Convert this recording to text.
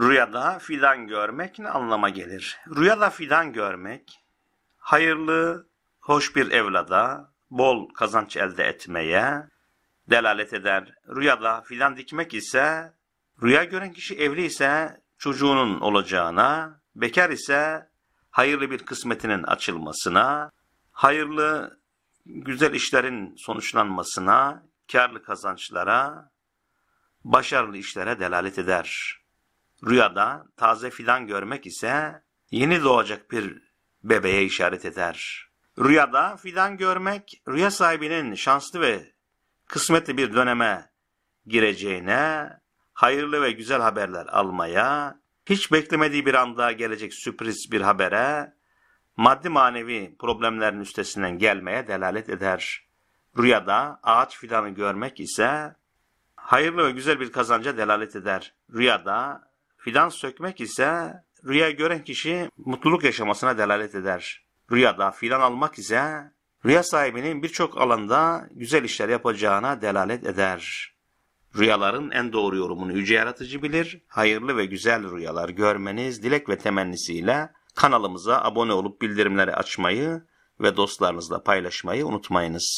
Rüyada fidan görmek ne anlama gelir? Rüyada fidan görmek, hayırlı, hoş bir evlada, bol kazanç elde etmeye delalet eder. Rüyada fidan dikmek ise, rüya gören kişi evli ise çocuğunun olacağına, bekar ise hayırlı bir kısmetinin açılmasına, hayırlı güzel işlerin sonuçlanmasına, karlı kazançlara, başarılı işlere delalet eder.'' Rüyada taze fidan görmek ise yeni doğacak bir bebeğe işaret eder. Rüyada fidan görmek, rüya sahibinin şanslı ve kısmetli bir döneme gireceğine, hayırlı ve güzel haberler almaya, hiç beklemediği bir anda gelecek sürpriz bir habere, maddi manevi problemlerin üstesinden gelmeye delalet eder. Rüyada ağaç fidanı görmek ise hayırlı ve güzel bir kazanca delalet eder. Rüyada Fidan sökmek ise rüya gören kişi mutluluk yaşamasına delalet eder. Rüyada fidan almak ise rüya sahibinin birçok alanda güzel işler yapacağına delalet eder. Rüyaların en doğru yorumunu yüce yaratıcı bilir. Hayırlı ve güzel rüyalar görmeniz dilek ve temennisiyle kanalımıza abone olup bildirimleri açmayı ve dostlarınızla paylaşmayı unutmayınız.